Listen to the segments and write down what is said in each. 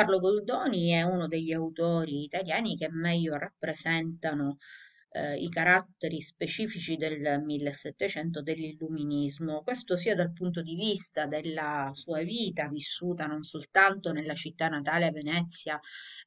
Carlo Goldoni è uno degli autori italiani che meglio rappresentano eh, i caratteri specifici del 1700 dell'illuminismo, questo sia dal punto di vista della sua vita vissuta non soltanto nella città natale a Venezia,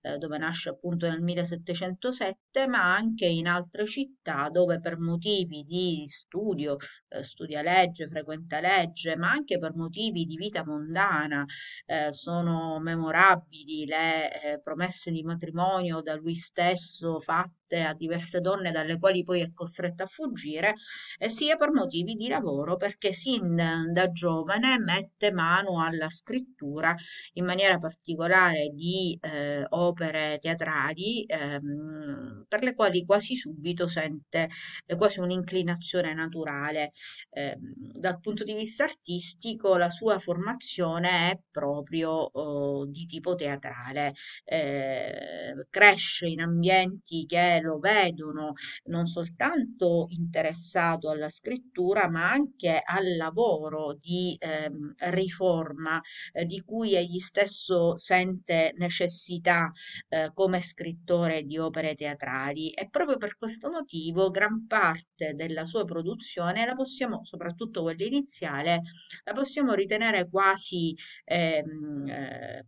eh, dove nasce appunto nel 1707, ma anche in altre città dove per motivi di studio, eh, studia legge, frequenta legge, ma anche per motivi di vita mondana eh, sono memorabili le eh, promesse di matrimonio da lui stesso fatte a diverse donne dalle quali poi è costretta a fuggire, eh, sia per motivi di lavoro perché sin da giovane mette mano alla scrittura in maniera particolare di eh, opere teatrali ehm, per le quali quasi subito sente eh, quasi un'inclinazione naturale. Eh, dal punto di vista artistico la sua formazione è proprio oh, di tipo teatrale, eh, cresce in ambienti che lo vedono non soltanto interessato alla scrittura ma anche al lavoro di ehm, riforma eh, di cui egli stesso sente necessità eh, come scrittore di opere teatrali e proprio per questo motivo gran parte della sua produzione la possiamo, soprattutto quella iniziale, la possiamo ritenere quasi ehm, eh,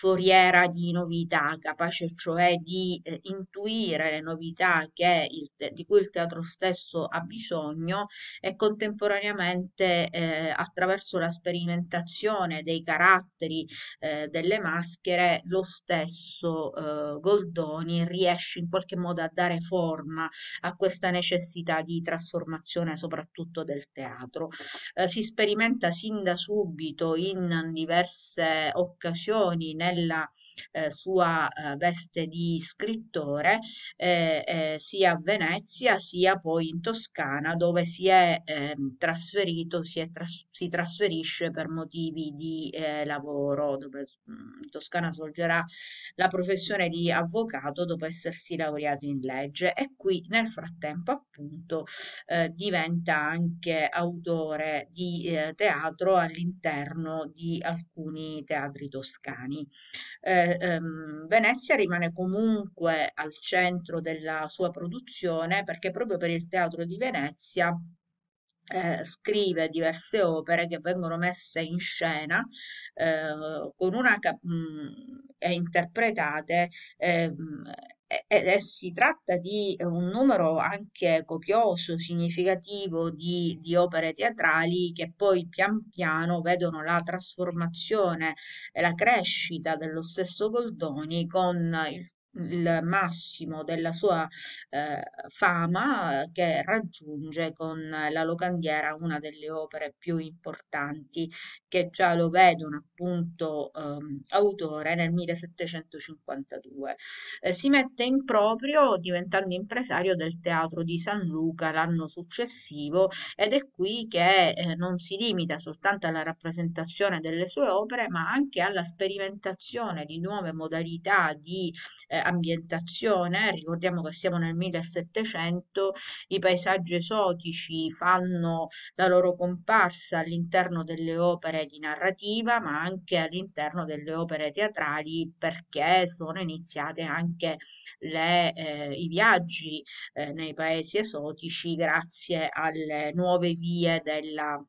foriera di novità, capace cioè di eh, intuire le novità il, di cui il teatro stesso ha bisogno e contemporaneamente eh, attraverso la sperimentazione dei caratteri eh, delle maschere lo stesso eh, Goldoni riesce in qualche modo a dare forma a questa necessità di trasformazione soprattutto del teatro. Eh, si sperimenta sin da subito in diverse occasioni nella eh, sua eh, veste di scrittore eh, eh, sia a Venezia sia poi in Toscana dove si è ehm, trasferito, si, è tras- si, trasferisce per motivi di eh, lavoro, dove in Toscana svolgerà la professione di avvocato dopo essersi laureato in legge e qui nel frattempo appunto diventa anche autore di teatro all'interno di alcuni teatri toscani. Eh, ehm, Venezia rimane comunque al centro della sua produzione perché proprio per il teatro di Venezia eh, scrive diverse opere che vengono messe in scena eh, con una, mh, mm, e interpretate eh, eh, si tratta di eh, un numero anche copioso, significativo di, di, opere teatrali che poi pian piano vedono la trasformazione e la crescita dello stesso Goldoni con il il massimo della sua eh, fama eh, che raggiunge con la locandiera una delle opere più importanti che già lo vedono appunto ehm, autore nel 1752. Eh, si mette in proprio diventando impresario del teatro di San Luca l'anno successivo ed è qui che eh, non si limita soltanto alla rappresentazione delle sue opere ma anche alla sperimentazione di nuove modalità di eh, ambientazione, ricordiamo che siamo nel 1700, i paesaggi esotici fanno la loro comparsa all'interno delle opere di narrativa, ma anche all'interno delle opere teatrali perché sono iniziate anche le, eh, i viaggi eh, nei paesi esotici grazie alle nuove vie della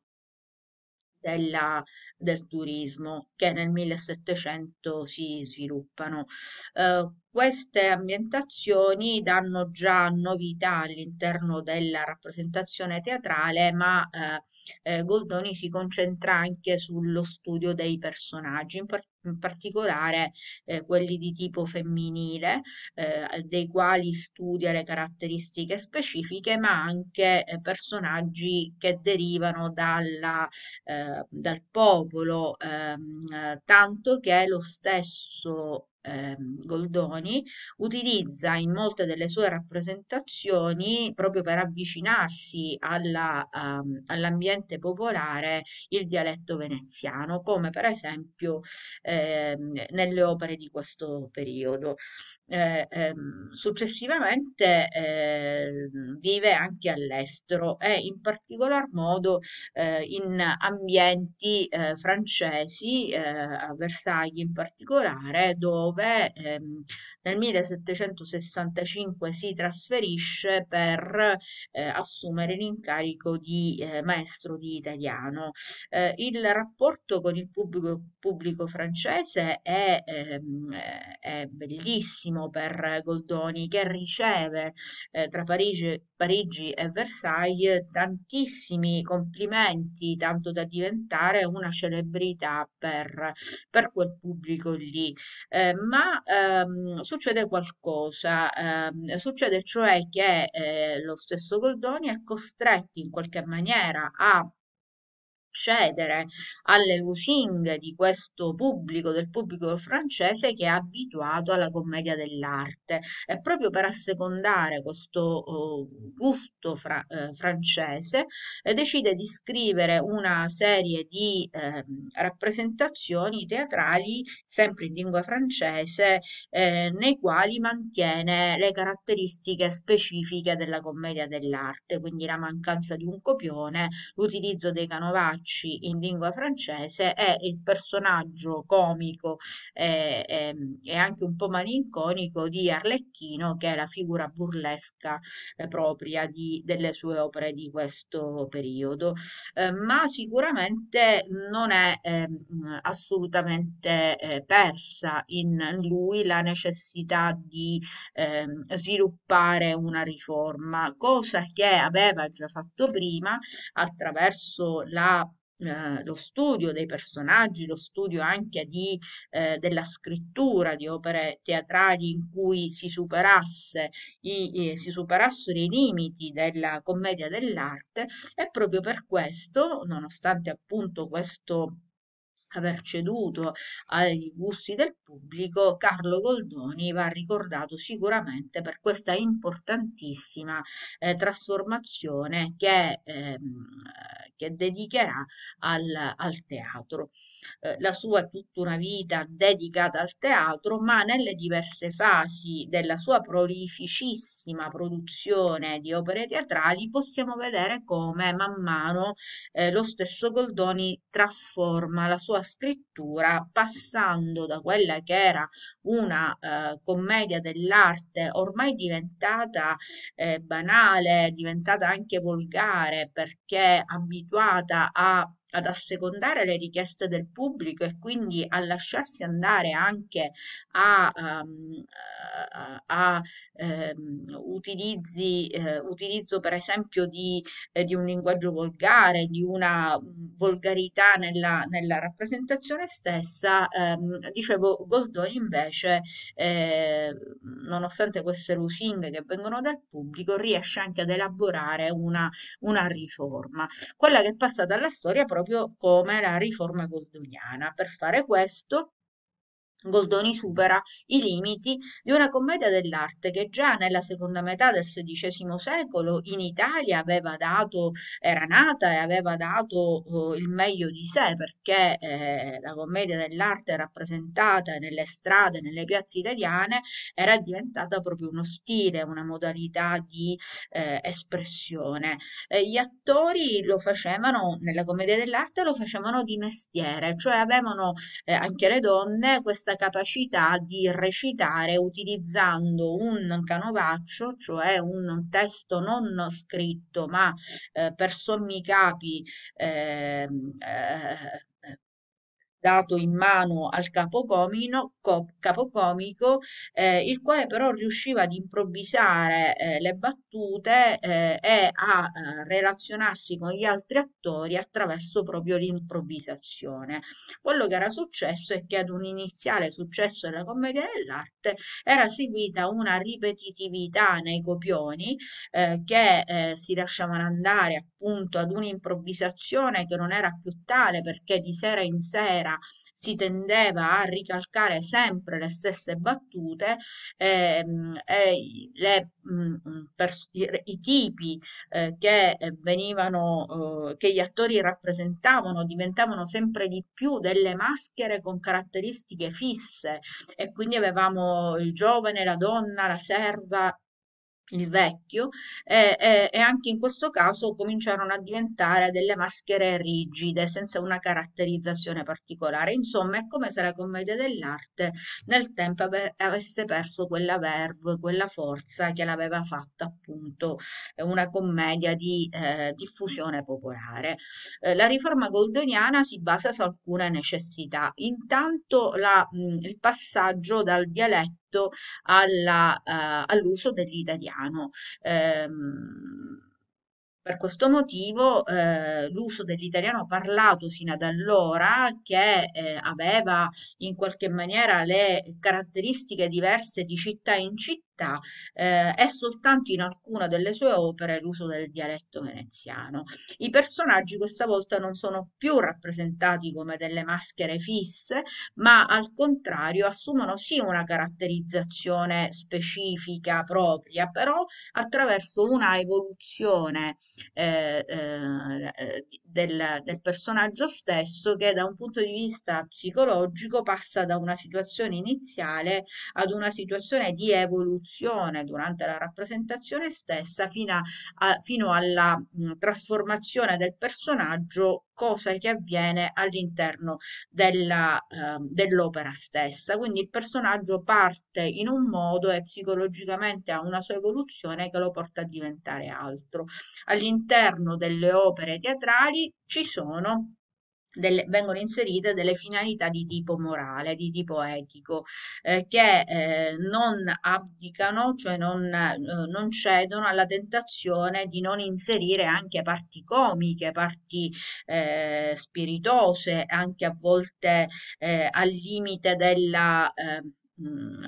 della, del turismo che nel 1700 si sviluppano. Eh, queste ambientazioni danno già novità all'interno della rappresentazione teatrale, ma eh, eh, Goldoni si concentra anche sullo studio dei personaggi, in, par in particolare eh, quelli di tipo femminile, eh, dei quali studia le caratteristiche specifiche, ma anche eh, personaggi che derivano dalla, eh, dal popolo, ehm, tanto che lo stesso ehm, Goldoni utilizza in molte delle sue rappresentazioni proprio per avvicinarsi alla, ehm, all'ambiente popolare il dialetto veneziano, come per esempio ehm, nelle opere di questo periodo. Eh, ehm, successivamente eh, vive anche all'estero e in particolar modo eh, in ambienti eh, francesi, eh, a Versailles in particolare, dove dove ehm, nel 1765 si trasferisce per eh, assumere l'incarico di eh, maestro di italiano. Eh, il rapporto con il pubblico, pubblico francese è, ehm, è, bellissimo per Goldoni che riceve eh, tra Parigi, Parigi e Versailles tantissimi complimenti, tanto da diventare una celebrità per, per quel pubblico lì. Eh, ma ehm, succede qualcosa, ehm, succede cioè che eh, lo stesso Goldoni è costretto in qualche maniera a accedere alle lusinghe di questo pubblico, del pubblico francese che è abituato alla commedia dell'arte. E proprio per assecondare questo oh, gusto fra, eh, francese eh, decide di scrivere una serie di eh, rappresentazioni teatrali, sempre in lingua francese, eh, nei quali mantiene le caratteristiche specifiche della commedia dell'arte, quindi la mancanza di un copione, l'utilizzo dei canovacci, Ricci in lingua francese è il personaggio comico eh, eh, e anche un po' malinconico di Arlecchino, che è la figura burlesca eh, propria di, delle sue opere di questo periodo, eh, ma sicuramente non è ehm, assolutamente eh, persa in lui la necessità di ehm, sviluppare una riforma, cosa che aveva già fatto prima attraverso la eh, lo studio dei personaggi, lo studio anche di, eh, della scrittura di opere teatrali in cui si, superasse i, i, si superassero i limiti della commedia dell'arte e proprio per questo, nonostante appunto questo aver ceduto ai gusti del pubblico, Carlo Goldoni va ricordato sicuramente per questa importantissima eh, trasformazione che, ehm, che dedicherà al, al teatro. Eh, la sua è tutta una vita dedicata al teatro, ma nelle diverse fasi della sua prolificissima produzione di opere teatrali possiamo vedere come man mano eh, lo stesso Goldoni trasforma la sua scrittura passando da quella che era una eh, commedia dell'arte ormai diventata eh, banale, diventata anche volgare perché abituata a ad assecondare le richieste del pubblico e quindi a lasciarsi andare anche a, um, a, a um, utilizzi, uh, utilizzo per esempio di, eh, di, un linguaggio volgare, di una volgarità nella, nella rappresentazione stessa, um, dicevo Goldoni invece, eh, nonostante queste lusinghe che vengono dal pubblico, riesce anche ad elaborare una, una riforma. Quella che è passata alla storia proprio come la riforma goldoniana. Per fare questo Goldoni supera i limiti di una commedia dell'arte che già nella seconda metà del XVI secolo in Italia aveva dato, era nata e aveva dato eh, il meglio di sé perché eh, la commedia dell'arte rappresentata nelle strade, nelle piazze italiane era diventata proprio uno stile, una modalità di eh, espressione. gli attori lo facevano, nella commedia dell'arte lo facevano di mestiere, cioè avevano eh, anche le donne questa questa capacità di recitare utilizzando un canovaccio, cioè un testo non scritto ma eh, per sommi capi ehm, eh, eh, dato in mano al capocomino, capocomico, eh, il quale però riusciva ad improvvisare eh, le battute eh, e a eh, relazionarsi con gli altri attori attraverso proprio l'improvvisazione. Quello che era successo è che ad un iniziale successo della commedia dell'arte era seguita una ripetitività nei copioni eh, che eh, si lasciavano andare appunto ad un'improvvisazione che non era più tale perché di sera in sera si tendeva a ricalcare sempre le stesse battute ehm, e le, mh, mm, mm, i, i, tipi eh, che eh, venivano, eh, che gli attori rappresentavano diventavano sempre di più delle maschere con caratteristiche fisse e quindi avevamo il giovane, la donna, la serva il vecchio, e, e, e, anche in questo caso cominciarono a diventare delle maschere rigide, senza una caratterizzazione particolare. Insomma, è come se la commedia dell'arte nel tempo ave, avesse perso quella verve, quella forza che l'aveva fatta appunto una commedia di eh, diffusione popolare. Eh, la riforma goldoniana si basa su alcune necessità. Intanto la, mh, mm, il passaggio dal dialetto rispetto alla, eh, all'uso dell'italiano. Ehm, per questo motivo eh, l'uso dell'italiano parlato sino ad allora, che eh, aveva in qualche maniera le caratteristiche diverse di città in città, città, eh, è soltanto in alcuna delle sue opere l'uso del dialetto veneziano. I personaggi questa volta non sono più rappresentati come delle maschere fisse, ma al contrario assumono sì una caratterizzazione specifica propria, però attraverso una evoluzione eh, eh, del, del personaggio stesso che da un punto di vista psicologico passa da una situazione iniziale ad una situazione di evoluzione durante la rappresentazione stessa fino, a, fino alla mh, trasformazione del personaggio cosa che avviene all'interno della, eh, dell'opera stessa. Quindi il personaggio parte in un modo e psicologicamente ha una sua evoluzione che lo porta a diventare altro. All'interno delle opere teatrali ci sono delle, vengono inserite delle finalità di tipo morale, di tipo etico, eh, che eh, non abdicano, cioè non, eh, non, cedono alla tentazione di non inserire anche parti comiche, parti eh, spiritose, anche a volte eh, al limite della... eh, mm,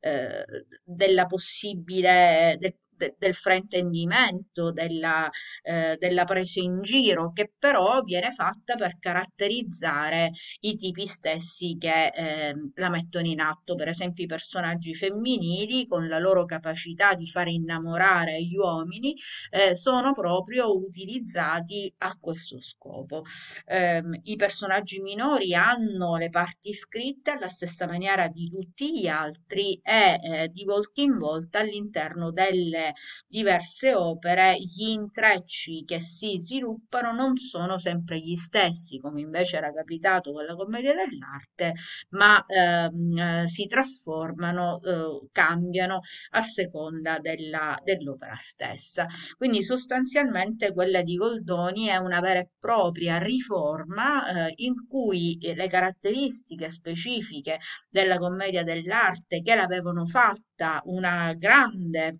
eh della possibile, del, de, del fraintendimento, della, eh, della presa in giro, che però viene fatta per caratterizzare i tipi stessi che eh, la mettono in atto, per esempio i personaggi femminili con la loro capacità di fare innamorare gli uomini eh, sono proprio utilizzati a questo scopo. Ehm, I personaggi minori hanno le parti scritte alla stessa maniera di tutti gli altri e eh, di volta in volta all'interno delle diverse opere gli intrecci che si sviluppano non sono sempre gli stessi, come invece era capitato con la commedia dell'arte, ma ehm, eh, si trasformano, eh, cambiano a seconda della, dell'opera stessa. Quindi sostanzialmente quella di Goldoni è una vera e propria riforma eh, in cui le caratteristiche specifiche della commedia dell'arte che l'avevano fatta una grande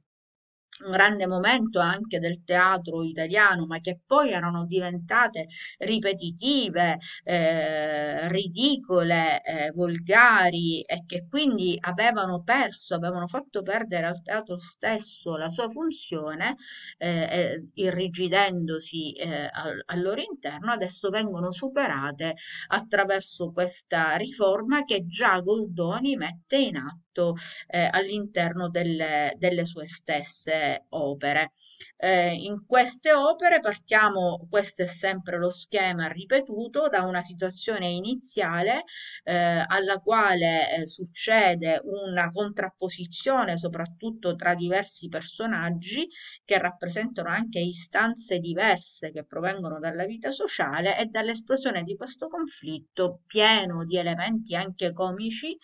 un grande momento anche del teatro italiano, ma che poi erano diventate ripetitive, eh, ridicole, eh, volgari e che quindi avevano perso, avevano fatto perdere al teatro stesso la sua funzione, eh, irrigidendosi eh, al, al, loro interno, adesso vengono superate attraverso questa riforma che già Goldoni mette in atto fatto eh, all'interno delle, delle, sue stesse opere. Eh, in queste opere partiamo, questo è sempre lo schema ripetuto, da una situazione iniziale eh, alla quale eh, succede una contrapposizione soprattutto tra diversi personaggi che rappresentano anche istanze diverse che provengono dalla vita sociale e dall'esplosione di questo conflitto pieno di elementi anche comici,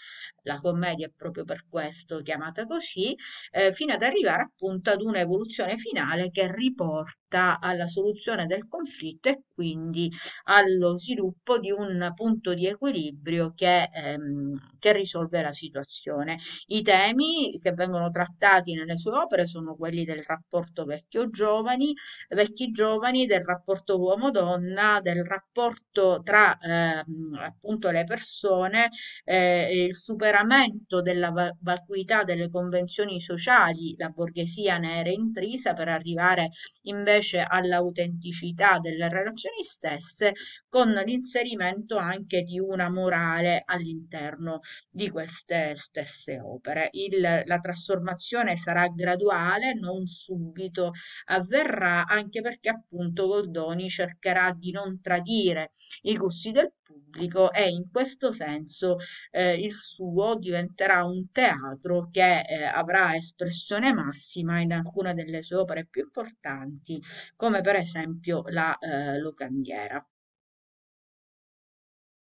la commedia è proprio proprio per questo chiamata così, eh, fino ad arrivare appunto ad una finale che riporta alla soluzione del conflitto e quindi allo sviluppo di un punto di equilibrio che, ehm, che risolve la situazione. I temi che vengono trattati nelle sue opere sono quelli del rapporto vecchio-giovani, vecchi-giovani, del rapporto uomo-donna, del rapporto tra ehm, appunto le persone, eh, il superamento della va- vacuità delle convenzioni sociali la borghesia ne era intrisa per arrivare invece all'autenticità delle relazioni stesse con l'inserimento anche di una morale all'interno di queste stesse opere. Il, la trasformazione sarà graduale, non subito avverrà, anche perché appunto Goldoni cercherà di non tradire i gusti del pubblico e in questo senso eh, il suo diventerà un teatro che eh, avrà espressione massima in alcune delle sue opere più importanti come per esempio la eh, locandiera.